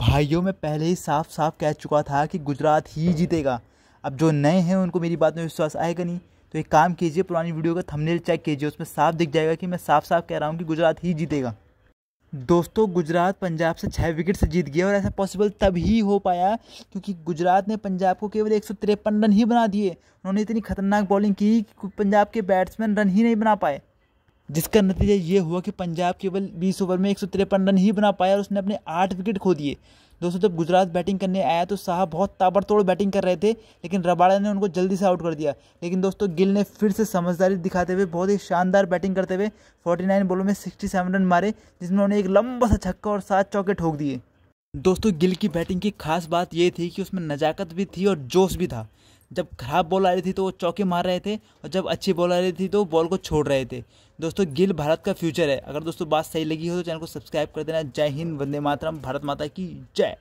भाइयों मैं पहले ही साफ साफ कह चुका था कि गुजरात ही जीतेगा अब जो नए हैं उनको मेरी बात में विश्वास आएगा नहीं तो एक काम कीजिए पुरानी वीडियो का थंबनेल चेक कीजिए उसमें साफ दिख जाएगा कि मैं साफ साफ कह रहा हूँ कि गुजरात ही जीतेगा दोस्तों गुजरात पंजाब से छः विकेट से जीत गया और ऐसा पॉसिबल तब ही हो पाया क्योंकि गुजरात ने पंजाब को केवल एक रन ही बना दिए उन्होंने इतनी खतरनाक बॉलिंग की कि पंजाब के बैट्समैन रन ही नहीं बना पाए जिसका नतीजा ये हुआ कि पंजाब केवल बीस ओवर में एक रन ही बना पाया और उसने अपने आठ विकेट खो दिए दोस्तों जब गुजरात बैटिंग करने आया तो साहब बहुत ताबड़तोड़ बैटिंग कर रहे थे लेकिन रबाड़ा ने उनको जल्दी से आउट कर दिया लेकिन दोस्तों गिल ने फिर से समझदारी दिखाते हुए बहुत ही शानदार बैटिंग करते हुए 49 बॉलों में 67 रन मारे जिसमें उन्हें एक लंबा सा छक्का और सात चौके ठोक दिए दोस्तों गिल की बैटिंग की खास बात ये थी कि उसमें नज़ाकत भी थी और जोश भी था जब खराब बॉल आ रही थी तो वो चौके मार रहे थे और जब अच्छी बॉल आ रही थी तो बॉल को छोड़ रहे थे दोस्तों गिल भारत का फ्यूचर है अगर दोस्तों बात सही लगी हो तो चैनल को सब्सक्राइब कर देना जय हिंद वंदे मातरम भारत माता की जय